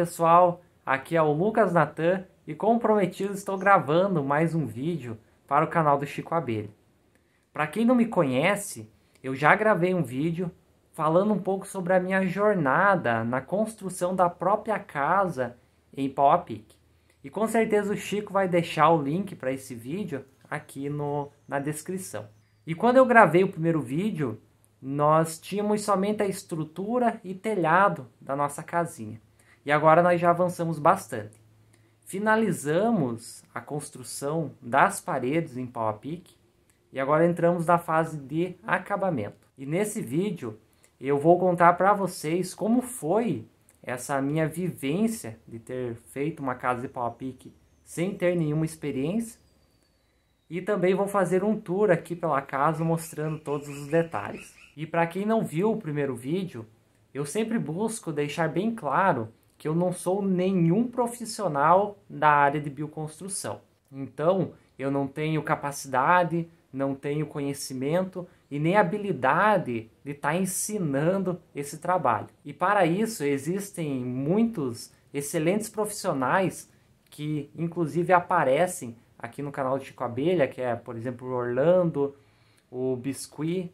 pessoal, aqui é o Lucas Natan e como prometido estou gravando mais um vídeo para o canal do Chico Abelha. Para quem não me conhece, eu já gravei um vídeo falando um pouco sobre a minha jornada na construção da própria casa em pau a pique. E com certeza o Chico vai deixar o link para esse vídeo aqui no, na descrição. E quando eu gravei o primeiro vídeo, nós tínhamos somente a estrutura e telhado da nossa casinha. E agora nós já avançamos bastante. Finalizamos a construção das paredes em pau a pique e agora entramos na fase de acabamento. E nesse vídeo eu vou contar para vocês como foi essa minha vivência de ter feito uma casa de pau a pique sem ter nenhuma experiência. E também vou fazer um tour aqui pela casa mostrando todos os detalhes. E para quem não viu o primeiro vídeo, eu sempre busco deixar bem claro que eu não sou nenhum profissional da área de bioconstrução. Então, eu não tenho capacidade, não tenho conhecimento e nem habilidade de estar tá ensinando esse trabalho. E para isso existem muitos excelentes profissionais que inclusive aparecem aqui no canal de Chico Abelha, que é, por exemplo, o Orlando, o Biscuit,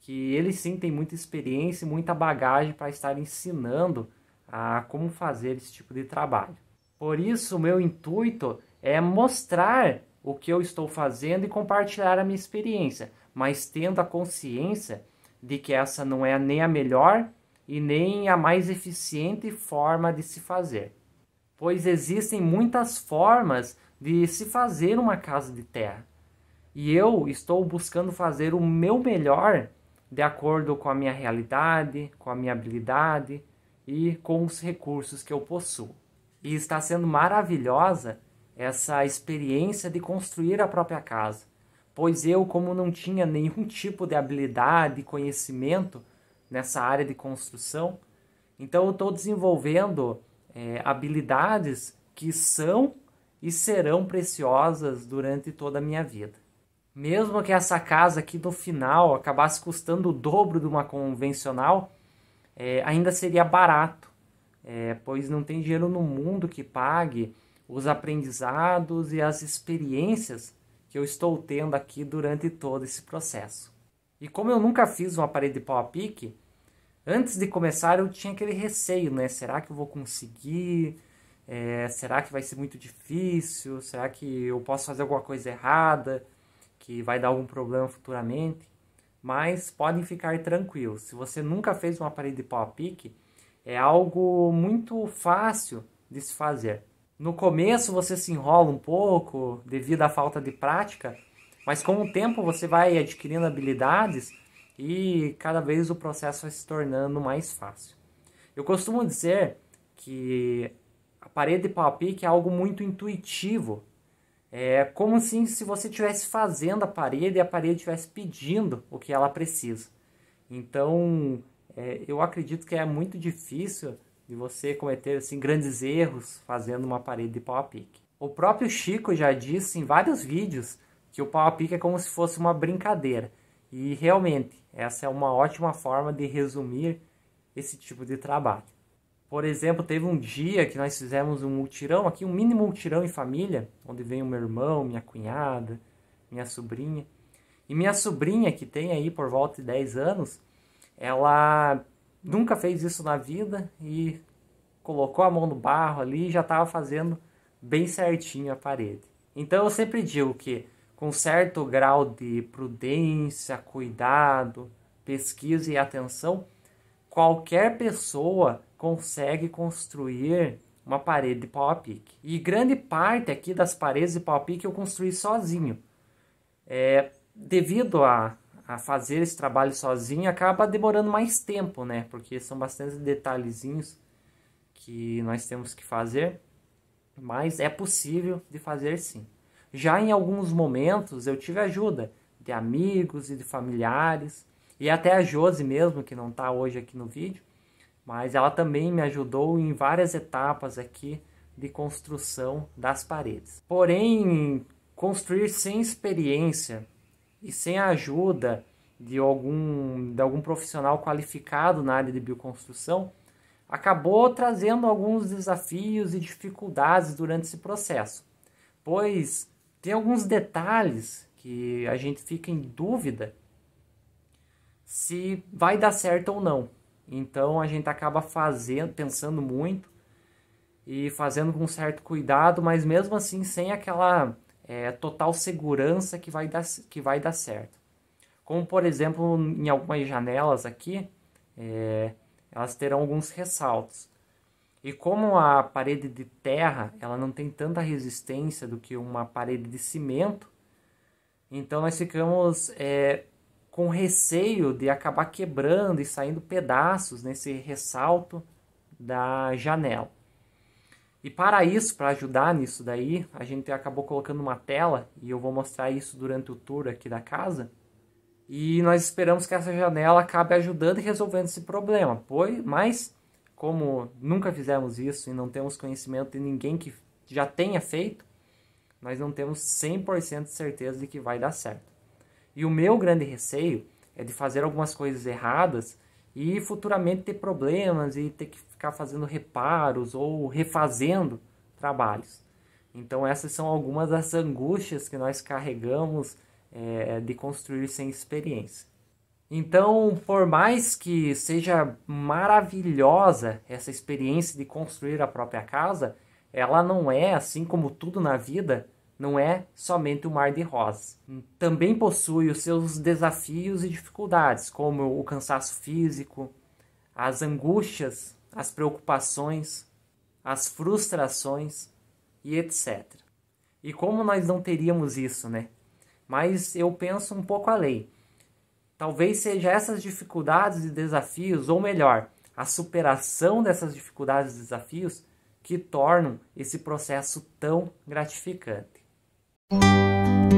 que eles sim têm muita experiência e muita bagagem para estar ensinando a como fazer esse tipo de trabalho. Por isso, o meu intuito é mostrar o que eu estou fazendo e compartilhar a minha experiência, mas tendo a consciência de que essa não é nem a melhor e nem a mais eficiente forma de se fazer. Pois existem muitas formas de se fazer uma casa de terra. E eu estou buscando fazer o meu melhor de acordo com a minha realidade, com a minha habilidade, e com os recursos que eu possuo. E está sendo maravilhosa essa experiência de construir a própria casa, pois eu, como não tinha nenhum tipo de habilidade, conhecimento nessa área de construção, então eu estou desenvolvendo é, habilidades que são e serão preciosas durante toda a minha vida. Mesmo que essa casa aqui no final acabasse custando o dobro de uma convencional, é, ainda seria barato, é, pois não tem dinheiro no mundo que pague os aprendizados e as experiências que eu estou tendo aqui durante todo esse processo. E como eu nunca fiz uma parede de pau a pique, antes de começar eu tinha aquele receio, né? Será que eu vou conseguir? É, será que vai ser muito difícil? Será que eu posso fazer alguma coisa errada que vai dar algum problema futuramente? mas podem ficar tranquilos. Se você nunca fez uma parede de pau a pique, é algo muito fácil de se fazer. No começo você se enrola um pouco devido à falta de prática, mas com o tempo você vai adquirindo habilidades e cada vez o processo vai se tornando mais fácil. Eu costumo dizer que a parede de pau a pique é algo muito intuitivo é como assim se você estivesse fazendo a parede e a parede estivesse pedindo o que ela precisa. Então, é, eu acredito que é muito difícil de você cometer assim grandes erros fazendo uma parede de pau a pique. O próprio Chico já disse em vários vídeos que o pau a pique é como se fosse uma brincadeira. E realmente, essa é uma ótima forma de resumir esse tipo de trabalho. Por exemplo, teve um dia que nós fizemos um multirão, aqui um mini multirão em família, onde veio meu irmão, minha cunhada, minha sobrinha. E minha sobrinha, que tem aí por volta de 10 anos, ela nunca fez isso na vida e colocou a mão no barro ali e já estava fazendo bem certinho a parede. Então eu sempre digo que com certo grau de prudência, cuidado, pesquisa e atenção, qualquer pessoa consegue construir uma parede de pau a pique. E grande parte aqui das paredes de pau a pique eu construí sozinho. É, devido a, a fazer esse trabalho sozinho, acaba demorando mais tempo, né? Porque são bastantes detalhezinhos que nós temos que fazer, mas é possível de fazer sim. Já em alguns momentos eu tive ajuda de amigos e de familiares, e até a Jose mesmo, que não está hoje aqui no vídeo, mas ela também me ajudou em várias etapas aqui de construção das paredes. Porém, construir sem experiência e sem a ajuda de algum, de algum profissional qualificado na área de bioconstrução acabou trazendo alguns desafios e dificuldades durante esse processo, pois tem alguns detalhes que a gente fica em dúvida se vai dar certo ou não. Então a gente acaba fazendo, pensando muito e fazendo com certo cuidado, mas mesmo assim sem aquela é, total segurança que vai, dar, que vai dar certo. Como por exemplo, em algumas janelas aqui, é, elas terão alguns ressaltos. E como a parede de terra ela não tem tanta resistência do que uma parede de cimento, então nós ficamos é, com receio de acabar quebrando e saindo pedaços nesse ressalto da janela. E para isso, para ajudar nisso daí, a gente acabou colocando uma tela e eu vou mostrar isso durante o tour aqui da casa. E nós esperamos que essa janela acabe ajudando e resolvendo esse problema, pois, mas como nunca fizemos isso e não temos conhecimento de ninguém que já tenha feito, nós não temos 100% de certeza de que vai dar certo. E o meu grande receio é de fazer algumas coisas erradas e futuramente ter problemas e ter que ficar fazendo reparos ou refazendo trabalhos. Então, essas são algumas das angústias que nós carregamos é, é de construir sem experiência. Então, por mais que seja maravilhosa essa experiência de construir a própria casa, ela não é, assim como tudo na vida, não é somente o mar de rosas. Também possui os seus desafios e dificuldades, como o cansaço físico, as angústias, as preocupações, as frustrações e etc. E como nós não teríamos isso, né? Mas eu penso um pouco além. Talvez seja essas dificuldades e desafios, ou melhor, a superação dessas dificuldades e desafios, que tornam esse processo tão gratificante. Thank you.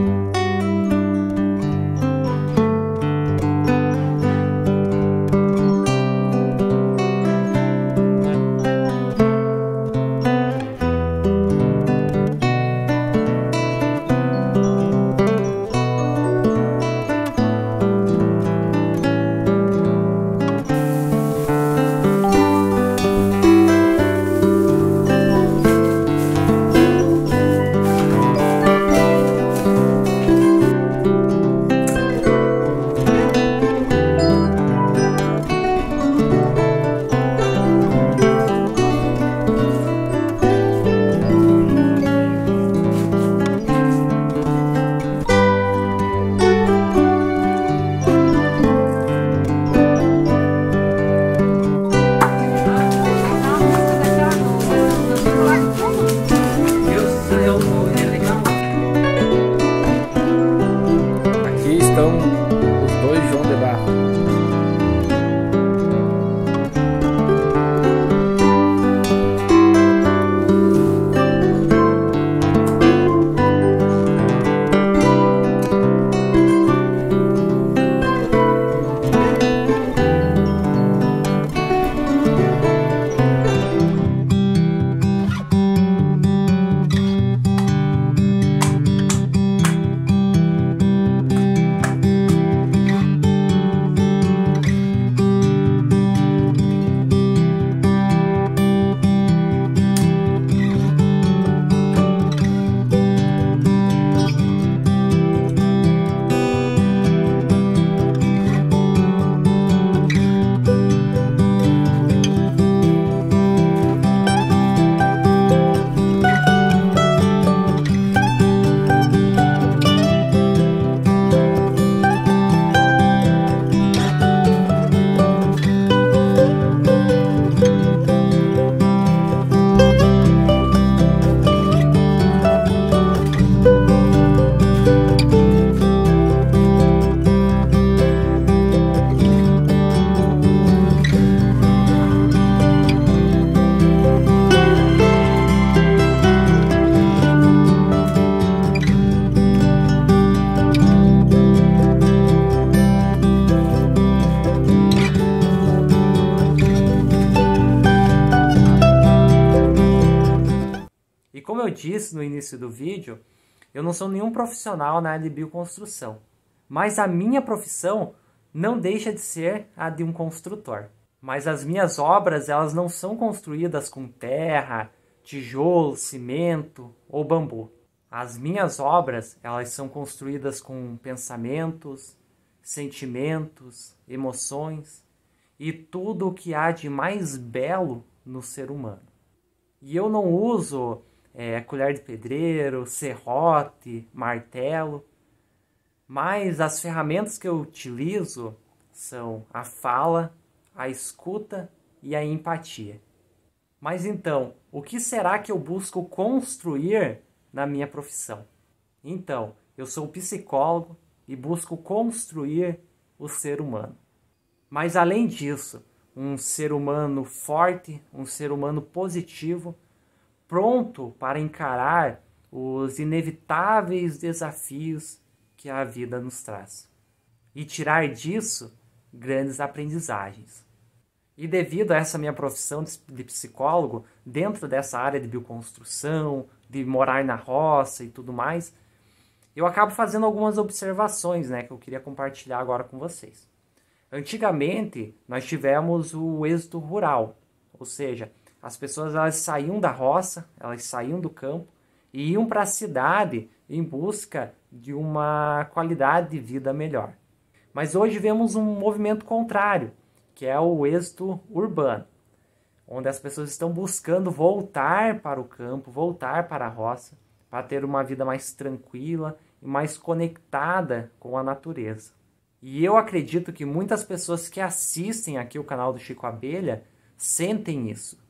sou nenhum profissional na área de bioconstrução, mas a minha profissão não deixa de ser a de um construtor. Mas as minhas obras, elas não são construídas com terra, tijolo, cimento ou bambu. As minhas obras, elas são construídas com pensamentos, sentimentos, emoções e tudo o que há de mais belo no ser humano. E eu não uso é, colher de pedreiro, serrote, martelo. Mas as ferramentas que eu utilizo são a fala, a escuta e a empatia. Mas então, o que será que eu busco construir na minha profissão? Então, eu sou psicólogo e busco construir o ser humano. Mas além disso, um ser humano forte, um ser humano positivo, pronto para encarar os inevitáveis desafios que a vida nos traz e tirar disso grandes aprendizagens. E devido a essa minha profissão de psicólogo, dentro dessa área de bioconstrução, de morar na roça e tudo mais, eu acabo fazendo algumas observações né, que eu queria compartilhar agora com vocês. Antigamente, nós tivemos o êxito rural, ou seja, as pessoas elas saíam da roça, elas saíam do campo e iam para a cidade em busca de uma qualidade de vida melhor. Mas hoje vemos um movimento contrário, que é o êxito urbano, onde as pessoas estão buscando voltar para o campo, voltar para a roça, para ter uma vida mais tranquila e mais conectada com a natureza. E eu acredito que muitas pessoas que assistem aqui o canal do Chico Abelha sentem isso.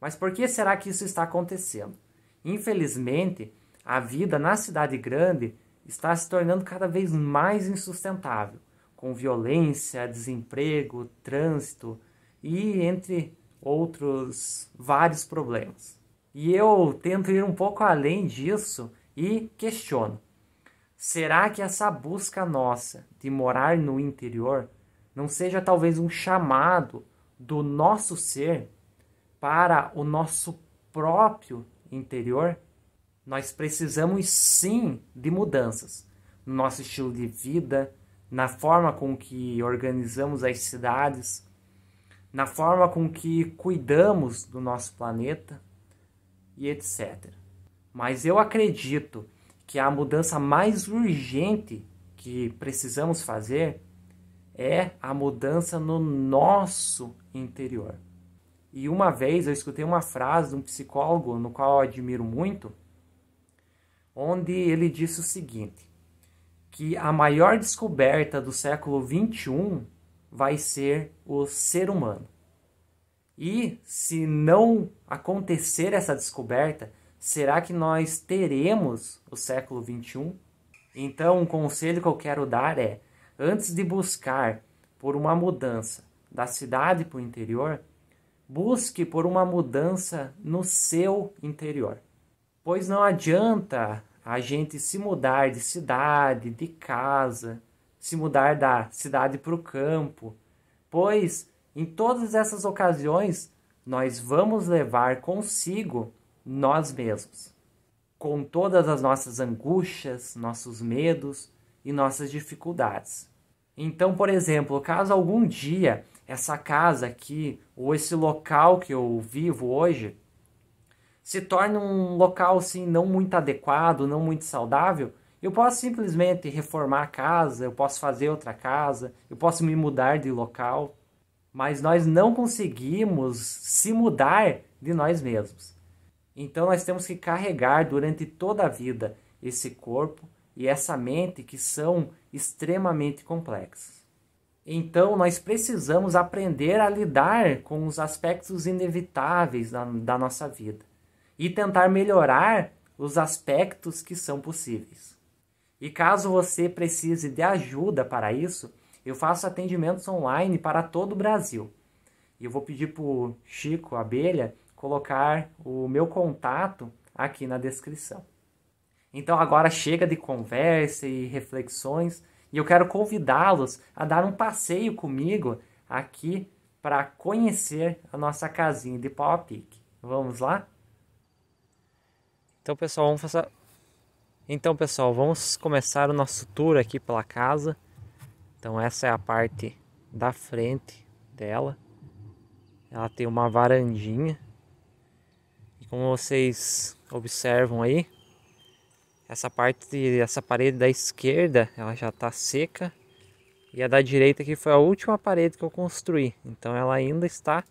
Mas por que será que isso está acontecendo? Infelizmente, a vida na cidade grande está se tornando cada vez mais insustentável, com violência, desemprego, trânsito e entre outros vários problemas. E eu tento ir um pouco além disso e questiono: será que essa busca nossa de morar no interior não seja talvez um chamado do nosso ser para o nosso próprio interior, nós precisamos sim de mudanças no nosso estilo de vida, na forma com que organizamos as cidades, na forma com que cuidamos do nosso planeta e etc. Mas eu acredito que a mudança mais urgente que precisamos fazer é a mudança no nosso interior. E uma vez eu escutei uma frase de um psicólogo, no qual eu admiro muito, onde ele disse o seguinte: que a maior descoberta do século XXI vai ser o ser humano. E se não acontecer essa descoberta, será que nós teremos o século XXI? Então, um conselho que eu quero dar é: antes de buscar por uma mudança da cidade para o interior, Busque por uma mudança no seu interior, pois não adianta a gente se mudar de cidade, de casa, se mudar da cidade para o campo, pois em todas essas ocasiões nós vamos levar consigo nós mesmos, com todas as nossas angústias, nossos medos e nossas dificuldades. Então, por exemplo, caso algum dia essa casa aqui, ou esse local que eu vivo hoje, se torne um local assim não muito adequado, não muito saudável, eu posso simplesmente reformar a casa, eu posso fazer outra casa, eu posso me mudar de local, mas nós não conseguimos se mudar de nós mesmos. Então nós temos que carregar durante toda a vida esse corpo e essa mente que são extremamente complexas. Então, nós precisamos aprender a lidar com os aspectos inevitáveis da, da nossa vida e tentar melhorar os aspectos que são possíveis. E caso você precise de ajuda para isso, eu faço atendimentos online para todo o Brasil. E eu vou pedir para o Chico Abelha colocar o meu contato aqui na descrição. Então agora chega de conversa e reflexões e eu quero convidá-los a dar um passeio comigo aqui para conhecer a nossa casinha de pau a pique. Vamos lá? Então, pessoal, vamos fazer Então, pessoal, vamos começar o nosso tour aqui pela casa. Então, essa é a parte da frente dela. Ela tem uma varandinha. E como vocês observam aí, essa parte, essa parede da esquerda, ela já está seca. E a da direita que foi a última parede que eu construí. Então ela ainda está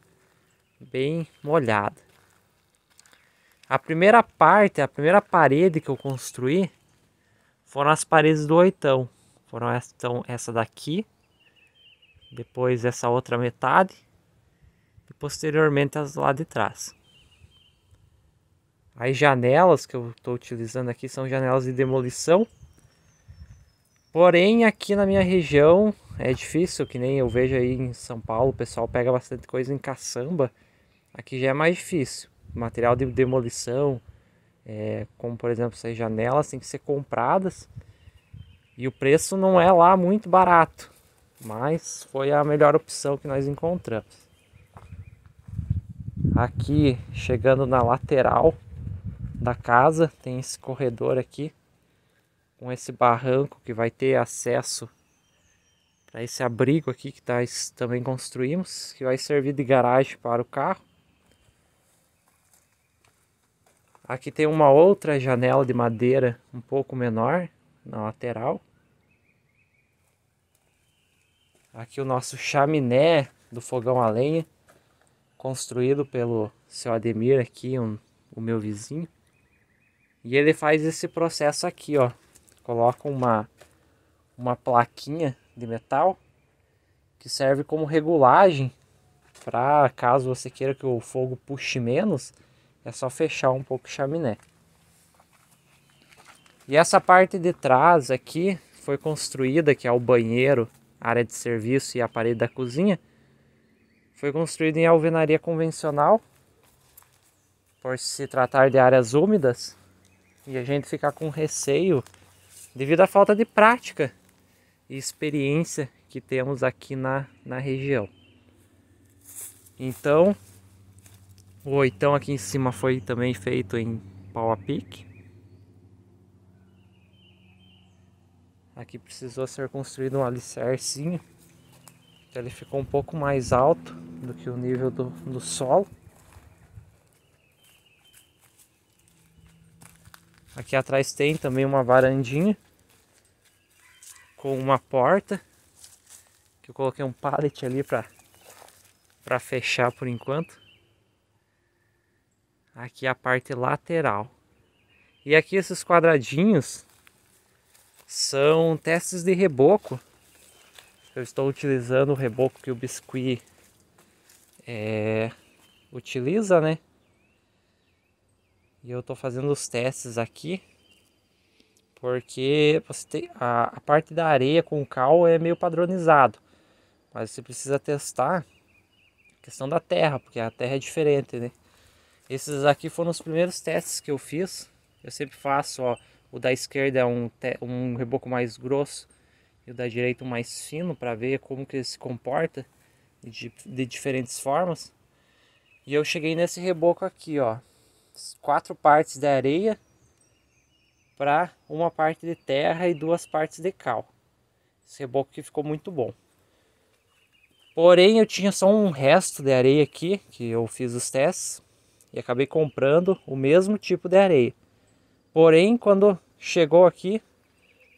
bem molhada. A primeira parte, a primeira parede que eu construí foram as paredes do oitão. Foram essa, então, essa daqui, depois essa outra metade e posteriormente as lá de trás. As janelas que eu estou utilizando aqui são janelas de demolição. Porém, aqui na minha região é difícil, que nem eu vejo aí em São Paulo, o pessoal pega bastante coisa em caçamba. Aqui já é mais difícil. Material de demolição, é, como por exemplo essas janelas, tem que ser compradas. E o preço não é lá muito barato, mas foi a melhor opção que nós encontramos. Aqui, chegando na lateral, da casa. Tem esse corredor aqui com esse barranco que vai ter acesso para esse abrigo aqui que nós tá também construímos, que vai servir de garagem para o carro. Aqui tem uma outra janela de madeira um pouco menor na lateral. Aqui o nosso chaminé do fogão a lenha, construído pelo seu Ademir aqui, um, o meu vizinho. E ele faz esse processo aqui, ó. Coloca uma, uma plaquinha de metal que serve como regulagem para caso você queira que o fogo puxe menos, é só fechar um pouco o chaminé. E essa parte de trás aqui foi construída, que é o banheiro, área de serviço e a parede da cozinha, foi construída em alvenaria convencional, por se tratar de áreas úmidas, e a gente ficar com receio devido à falta de prática e experiência que temos aqui na, na região. Então, o oitão aqui em cima foi também feito em pau a pique. Aqui precisou ser construído um alicercinho. ele ficou um pouco mais alto do que o nível do, do solo. Aqui atrás tem também uma varandinha com uma porta que eu coloquei um pallet ali para para fechar por enquanto. Aqui é a parte lateral. E aqui esses quadradinhos são testes de reboco. Eu estou utilizando o reboco que o Biscuit é, utiliza, né? E eu estou fazendo os testes aqui. Porque tem, a, a, parte da areia com cal é meio padronizado. Mas você precisa testar a questão da terra, porque a terra é diferente, né? Esses aqui foram os primeiros testes que eu fiz. Eu sempre faço, ó, o da esquerda é um, um reboco mais grosso e o da direita mais fino para ver como que ele se comporta de, de diferentes formas. E eu cheguei nesse reboco aqui, ó quatro partes de areia para uma parte de terra e duas partes de cal. Esse reboco que ficou muito bom. Porém, eu tinha só um resto de areia aqui, que eu fiz os testes, e acabei comprando o mesmo tipo de areia. Porém, quando chegou aqui,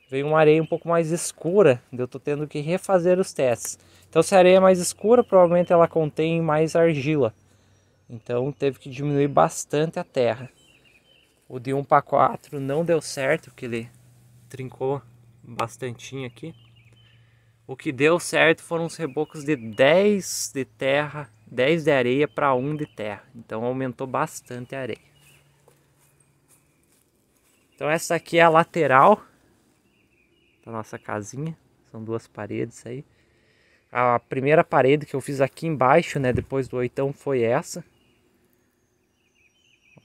veio uma areia um pouco mais escura, eu tô tendo que refazer os testes. Então, se a areia é mais escura, provavelmente ela contém mais argila. Então teve que diminuir bastante a terra. O de 1 para 4 não deu certo, porque ele trincou bastante aqui. O que deu certo foram os rebocos de 10 de terra, 10 de areia para 1 de terra. Então aumentou bastante a areia. Então essa aqui é a lateral da nossa casinha. São duas paredes aí. A primeira parede que eu fiz aqui embaixo, né, depois do oitão, foi essa.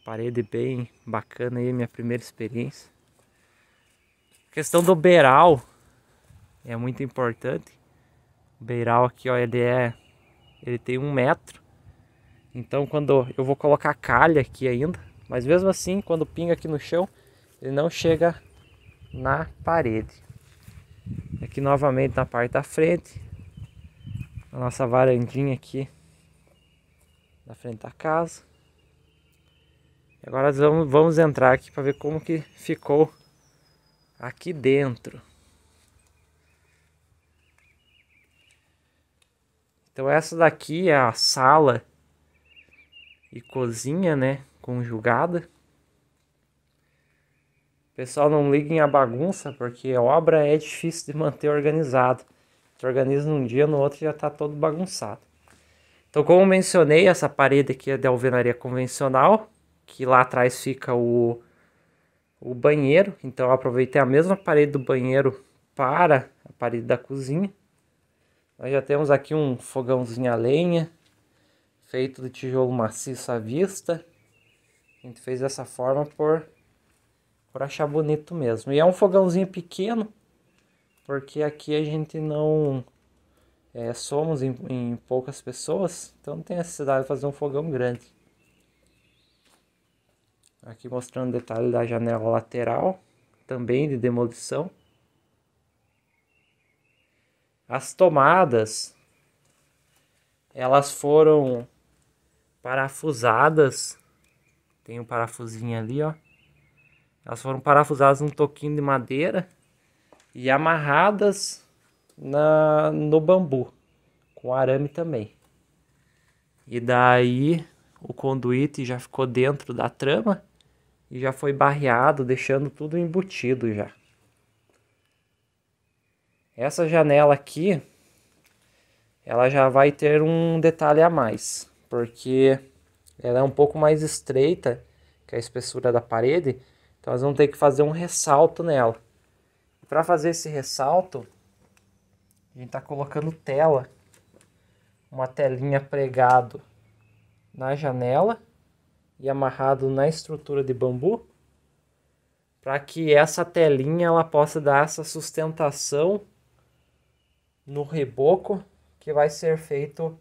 Parede bem bacana aí, minha primeira experiência. A questão do beiral é muito importante. O beiral aqui, ó, ele é... Ele tem um metro. Então quando eu vou colocar calha aqui ainda, mas mesmo assim, quando pinga aqui no chão, ele não chega na parede. Aqui novamente na parte da frente, a nossa varandinha aqui na frente da casa. Agora vamos, vamos entrar aqui para ver como que ficou aqui dentro. Então essa daqui é a sala e cozinha, né, conjugada. Pessoal, não liguem a bagunça, porque a obra é difícil de manter organizado. Você organiza num dia, no outro já está todo bagunçado. Então, como mencionei, essa parede aqui é de alvenaria convencional que lá atrás fica o, o banheiro. Então eu aproveitei a mesma parede do banheiro para a parede da cozinha. Nós já temos aqui um fogãozinho a lenha, feito de tijolo maciço à vista. A gente fez dessa forma por, por achar bonito mesmo. E é um fogãozinho pequeno, porque aqui a gente não é, somos em, em poucas pessoas, então não tem necessidade de fazer um fogão grande. Aqui mostrando detalhe da janela lateral, também de demolição. As tomadas, elas foram parafusadas. Tem um parafusinho ali, ó. Elas foram parafusadas num toquinho de madeira e amarradas na, no bambu, com arame também. E daí o conduíte já ficou dentro da trama e já foi barreado, deixando tudo embutido já. Essa janela aqui, ela já vai ter um detalhe a mais, porque ela é um pouco mais estreita que a espessura da parede, então nós vamos ter que fazer um ressalto nela. Para fazer esse ressalto, a gente está colocando tela, uma telinha pregado na janela e amarrado na estrutura de bambu para que essa telinha ela possa dar essa sustentação no reboco que vai ser feito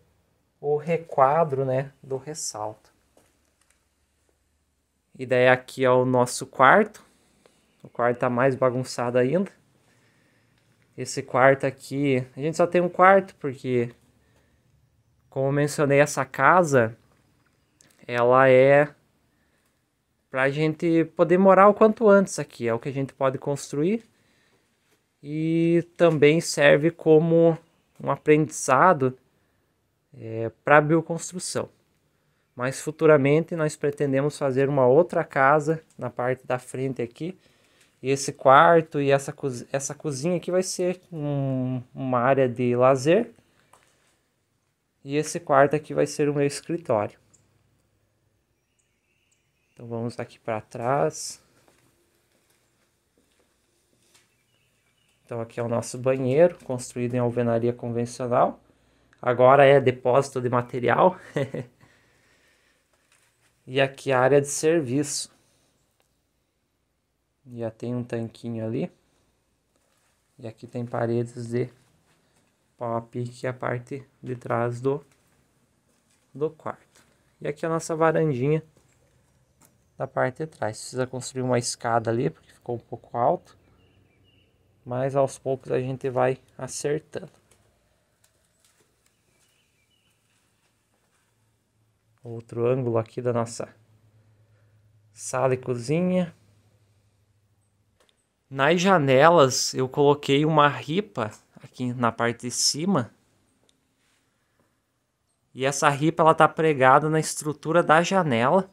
o requadro né, do ressalto. E daí aqui é o nosso quarto. O quarto tá mais bagunçado ainda. Esse quarto aqui, a gente só tem um quarto porque como mencionei essa casa, ela é para a gente poder morar o quanto antes aqui. É o que a gente pode construir e também serve como um aprendizado é, para bioconstrução. Mas futuramente nós pretendemos fazer uma outra casa na parte da frente aqui. E esse quarto e essa, essa cozinha aqui vai ser um, uma área de lazer. E esse quarto aqui vai ser o meu escritório. Então vamos aqui para trás. Então aqui é o nosso banheiro, construído em alvenaria convencional. Agora é depósito de material. e aqui é a área de serviço. Já tem um tanquinho ali. E aqui tem paredes de pop que é a parte de trás do, do quarto. E aqui é a nossa varandinha da parte de trás. Precisa construir uma escada ali, porque ficou um pouco alto. Mas aos poucos a gente vai acertando. Outro ângulo aqui da nossa sala e cozinha. Nas janelas eu coloquei uma ripa aqui na parte de cima. E essa ripa ela tá pregada na estrutura da janela.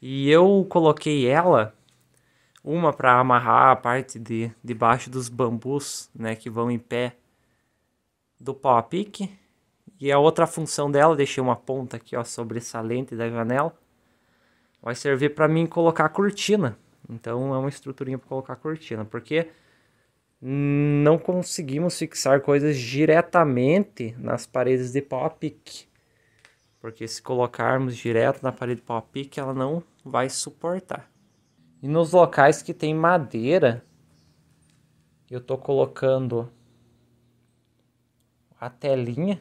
E eu coloquei ela, uma para amarrar a parte de debaixo dos bambus, né, que vão em pé do pau a pique. E a outra função dela, deixei uma ponta aqui, ó, sobressalente da janela. Vai servir para mim colocar a cortina. Então é uma estruturinha para colocar a cortina, porque não conseguimos fixar coisas diretamente nas paredes de pau a pique porque se colocarmos direto na parede pau a pique, ela não vai suportar. E nos locais que tem madeira, eu tô colocando a telinha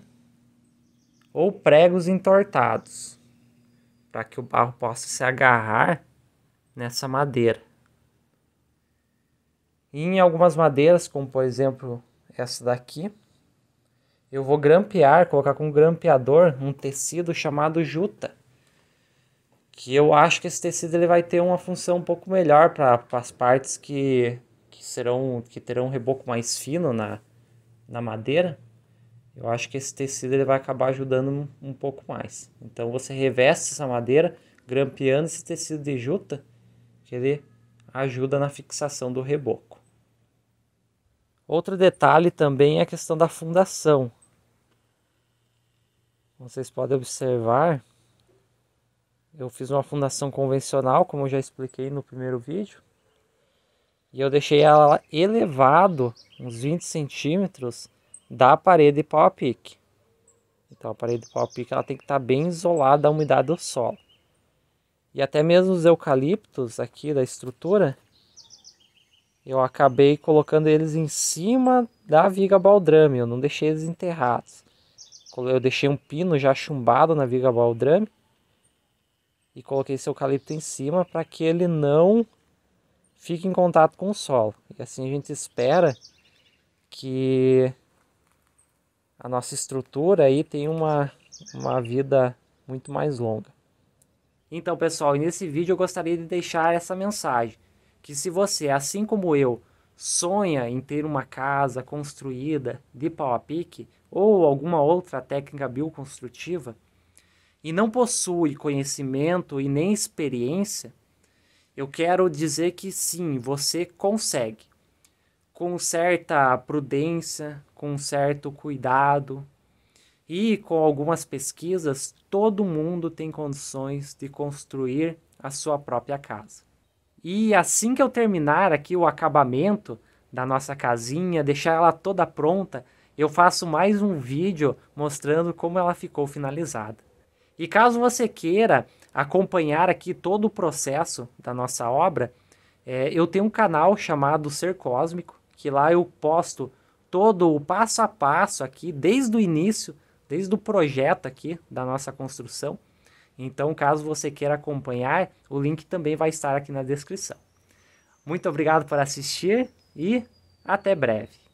ou pregos entortados, para que o barro possa se agarrar nessa madeira. E em algumas madeiras, como por exemplo essa daqui, eu vou grampear, colocar com um grampeador um tecido chamado juta. Que eu acho que esse tecido ele vai ter uma função um pouco melhor para as partes que, que serão que terão um reboco mais fino na, na madeira. Eu acho que esse tecido ele vai acabar ajudando um, um pouco mais. Então você reveste essa madeira grampeando esse tecido de juta, que ele ajuda na fixação do reboco. Outro detalhe também é a questão da fundação. vocês podem observar, eu fiz uma fundação convencional, como eu já expliquei no primeiro vídeo. E eu deixei ela elevado uns 20 centímetros da parede pau a pique. Então a parede pau a pique ela tem que estar tá bem isolada da umidade do solo. E até mesmo os eucaliptos aqui da estrutura, eu acabei colocando eles em cima da viga baldrame, eu não deixei eles enterrados. Eu deixei um pino já chumbado na viga baldrame e coloquei esse eucalipto em cima para que ele não fique em contato com o solo. E assim a gente espera que a nossa estrutura aí tenha uma, uma vida muito mais longa. Então pessoal, nesse vídeo eu gostaria de deixar essa mensagem que se você, assim como eu, sonha em ter uma casa construída de pau a pique ou alguma outra técnica bioconstrutiva e não possui conhecimento e nem experiência, eu quero dizer que sim, você consegue. Com certa prudência, com certo cuidado e com algumas pesquisas, todo mundo tem condições de construir a sua própria casa. E assim que eu terminar aqui o acabamento da nossa casinha, deixar ela toda pronta, eu faço mais um vídeo mostrando como ela ficou finalizada. E caso você queira acompanhar aqui todo o processo da nossa obra, é, eu tenho um canal chamado Ser Cósmico, que lá eu posto todo o passo a passo aqui, desde o início, desde o projeto aqui da nossa construção, então, caso você queira acompanhar, o link também vai estar aqui na descrição. Muito obrigado por assistir e até breve.